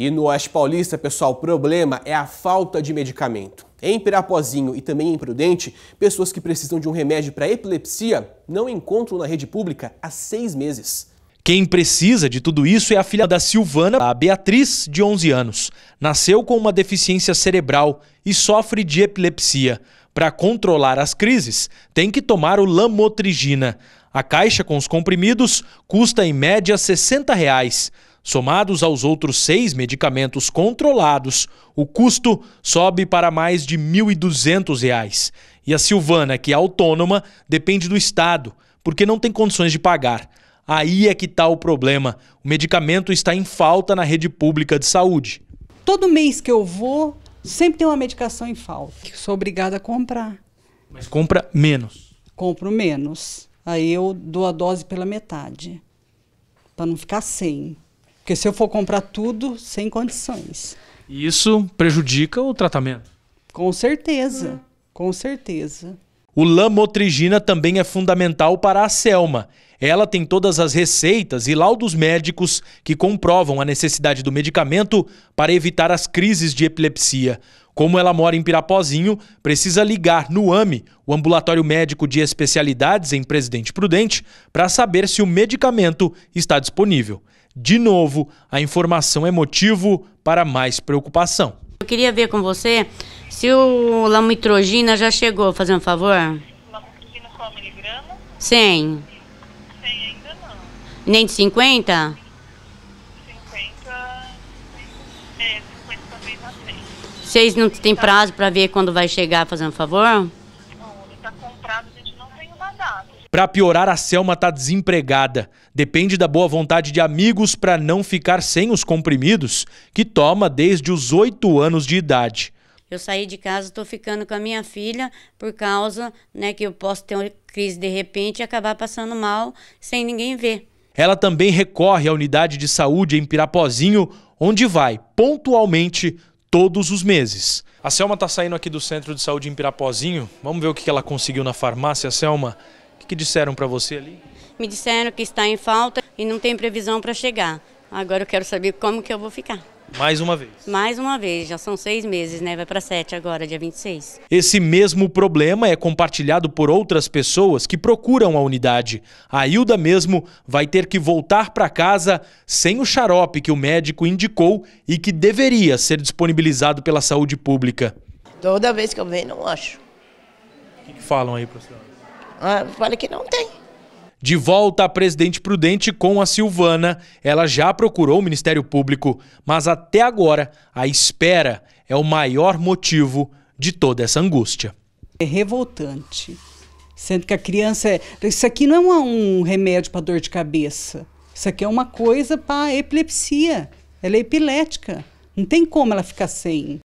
E no Oeste Paulista, pessoal, o problema é a falta de medicamento. Em Pirapozinho e também em Prudente, pessoas que precisam de um remédio para epilepsia não encontram na rede pública há seis meses. Quem precisa de tudo isso é a filha da Silvana, a Beatriz, de 11 anos. Nasceu com uma deficiência cerebral e sofre de epilepsia. Para controlar as crises, tem que tomar o lamotrigina. A caixa com os comprimidos custa em média R$ 60. Reais. Somados aos outros seis medicamentos controlados, o custo sobe para mais de R$ 1.200. E a Silvana, que é autônoma, depende do Estado, porque não tem condições de pagar. Aí é que está o problema. O medicamento está em falta na rede pública de saúde. Todo mês que eu vou, sempre tem uma medicação em falta. Sou obrigada a comprar. Mas compra menos. Compro menos. Aí eu dou a dose pela metade, para não ficar sem. Porque se eu for comprar tudo sem condições. Isso prejudica o tratamento? Com certeza, com certeza. O lamotrigina também é fundamental para a Selma. Ela tem todas as receitas e laudos médicos que comprovam a necessidade do medicamento para evitar as crises de epilepsia. Como ela mora em Pirapozinho, precisa ligar no AMI, o Ambulatório Médico de Especialidades em Presidente Prudente, para saber se o medicamento está disponível. De novo, a informação é motivo para mais preocupação. Eu queria ver com você se o lamitrogina já chegou, fazendo um favor? Lamitrogina só miligrama? 100. 100 ainda não. Nem de 50? 50. É, 50 também não 100. Vocês não têm prazo pra ver quando vai chegar, fazendo um favor? Não, está comprado, a gente não tem uma data. Para piorar, a Selma tá desempregada. Depende da boa vontade de amigos para não ficar sem os comprimidos que toma desde os 8 anos de idade. Eu saí de casa, estou ficando com a minha filha por causa né, que eu posso ter uma crise de repente e acabar passando mal sem ninguém ver. Ela também recorre à unidade de saúde em Pirapozinho, onde vai pontualmente todos os meses. A Selma está saindo aqui do centro de saúde em Pirapozinho. Vamos ver o que ela conseguiu na farmácia, Selma. O que disseram para você ali? Me disseram que está em falta e não tem previsão para chegar. Agora eu quero saber como que eu vou ficar. Mais uma vez. Mais uma vez, já são seis meses, né? Vai para sete agora, dia 26. Esse mesmo problema é compartilhado por outras pessoas que procuram a unidade. A Hilda mesmo vai ter que voltar para casa sem o xarope que o médico indicou e que deveria ser disponibilizado pela saúde pública. Toda vez que eu venho, não acho. O que, que falam aí professor? Ah, fala que não tem. De volta a presidente prudente com a Silvana, ela já procurou o Ministério Público, mas até agora a espera é o maior motivo de toda essa angústia. É revoltante. Sendo que a criança é. Isso aqui não é um remédio para dor de cabeça. Isso aqui é uma coisa para epilepsia. Ela é epilética. Não tem como ela ficar sem.